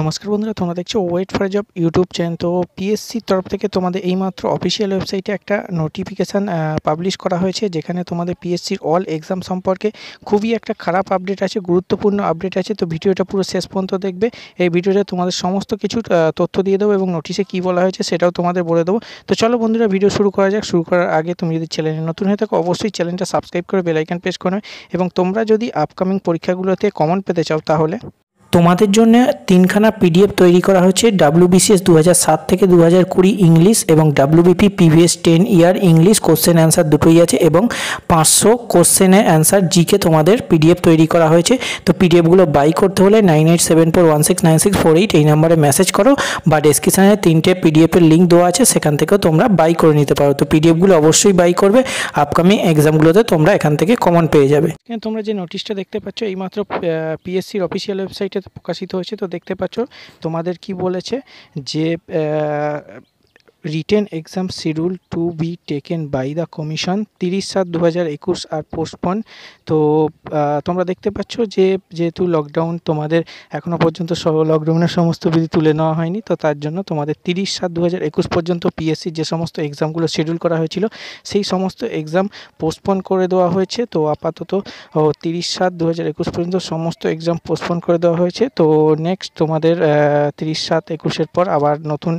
নমস্কার বন্ধুরা তোমরা দেখছো wait for job YouTube channel তো পিএসসির তরফ থেকে তোমাদের এইমাত্র অফিসিয়াল ওয়েবসাইটে একটা নোটিফিকেশান পাবলিশ করা হয়েছে যেখানে তোমাদের পিএসসির অল এক্সাম সম্পর্কে খুবই একটা খারাপ আপডেট আছে গুরুত্বপূর্ণ আপডেট আছে তো ভিডিওটা পুরো শেষ পর্যন্ত দেখবে এই ভিডিওটা তোমাদের সমস্ত কিছু তথ্য দিয়ে দেবো এবং নোটিশে কি বলা হয়েছে সেটাও তোমাদের বলে দেবো তো চলো বন্ধুরা ভিডিও শুরু করা যাক শুরু করার আগে তুমি যদি চ্যানেলে নতুন হয়ে থাকো অবশ্যই চ্যানেলটা সাবস্ক্রাইব করে বেলাইকান প্রেস করবে এবং তোমরা যদি আপকামিং পরীক্ষাগুলোতে কমন পেতে চাও তাহলে তোমাদের জন্য তিনখানা পিডিএফ তৈরি করা হচ্ছে ডাব্লিউবিসিএস দু সাত থেকে দু কুড়ি ইংলিশ এবং W B P P V S ten year English question answer দুটোই আছে এবং পাঁচশো কোশ্চেনের অ্যান্সার জিকে তোমাদের পিডিএফ তৈরি করা হয়েছে তো পিডিএফগুলো বাই করতে হলে nine eight seven four one six nine six four eight এই নাম্বারে মেসেজ করো বা ডেসক্রিপশানে তিনটে পিডিএফের লিঙ্ক দেওয়া আছে সেখান থেকেও তোমরা বাই করে নিতে পারো তো পিডিএফগুলো অবশ্যই বাই করবে আপকামিং এক্সামগুলোতে তোমরা এখান থেকে কমন পেয়ে যাবে তোমরা যে নোটিশটা দেখতে পাচ্ছ এইমাত্র পিএসসির অফিসিয়াল ওয়েবসাইটে প্রকাশিত হয়েছে তো দেখতে পাচ্ছ তোমাদের কি বলেছে যে written exam schedule to be taken by the commission তিরিশ সাত দু হাজার একুশ আর পোস্টপন তো তোমরা দেখতে পাচ্ছ যে যেহেতু লকডাউন তোমাদের এখনও পর্যন্ত লকডাউনের সমস্ত বিধি তুলে নেওয়া হয়নি তো তার জন্য তোমাদের তিরিশ সাত দু একুশ পর্যন্ত পিএসসির যে সমস্ত এক্সামগুলো শিডিউল করা হয়েছিল সেই সমস্ত এক্সাম পোস্টপন করে দেওয়া হয়েছে তো আপাতত তিরিশ সাত দু একুশ পর্যন্ত সমস্ত এক্সাম পোস্টপন করে দেওয়া হয়েছে তো নেক্সট তোমাদের তিরিশ সাত একুশের পর আবার নতুন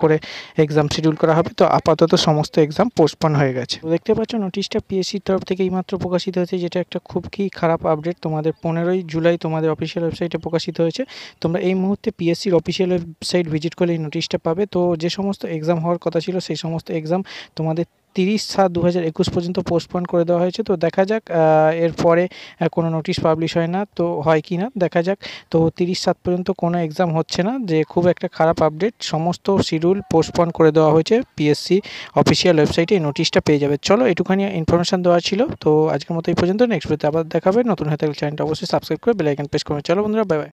করে এক্সাম শিডিউল করা হবে তো আপাতত সমস্ত এক্সাম পোস্টপন হয়ে গেছে তো দেখতে পাচ্ছ নোটিশটা পিএসসির তরফ থেকে এইমাত্র প্রকাশিত হয়েছে যেটা একটা খুব কি খারাপ আপডেট তোমাদের পনেরোই জুলাই তোমাদের অফিসিয়াল ওয়েবসাইটে প্রকাশিত হয়েছে তোমরা এই মুহূর্তে পিএসসির অফিসিয়াল ওয়েবসাইট ভিজিট করলে এই নোটিশটা পাবে তো যে সমস্ত এক্সাম হওয়ার কথা ছিল সেই সমস্ত এক্সাম তোমাদের তিরিশ সাত দু হাজার একুশ পর্যন্ত পোস্টপন করে দেওয়া হয়েছে তো দেখা যাক এরপরে কোনো নোটিশ পাবলিশ হয় না তো হয় কি না দেখা যাক তো তিরিশ সাত পর্যন্ত কোনো এক্সাম হচ্ছে না যে খুব একটা খারাপ আপডেট সমস্ত শিডিউল পোস্টপন করে দেওয়া হয়েছে পিএসসি অফিসিয়াল ওয়েবসাইটে এই নোটিশটা পেয়ে যাবে চলো এটুখানি ইনফরমেশান দেওয়া ছিল তো আজকের মতো এই পর্যন্ত নেক্সট ভিডিওতে আবার দেখাবে নতুন হয়ে থাকলে চ্যানেলটা অবশ্যই সাবস্ক্রাইব করে বেলাইকন প্রেস করবে চলো বন্ধুরা বাই বাই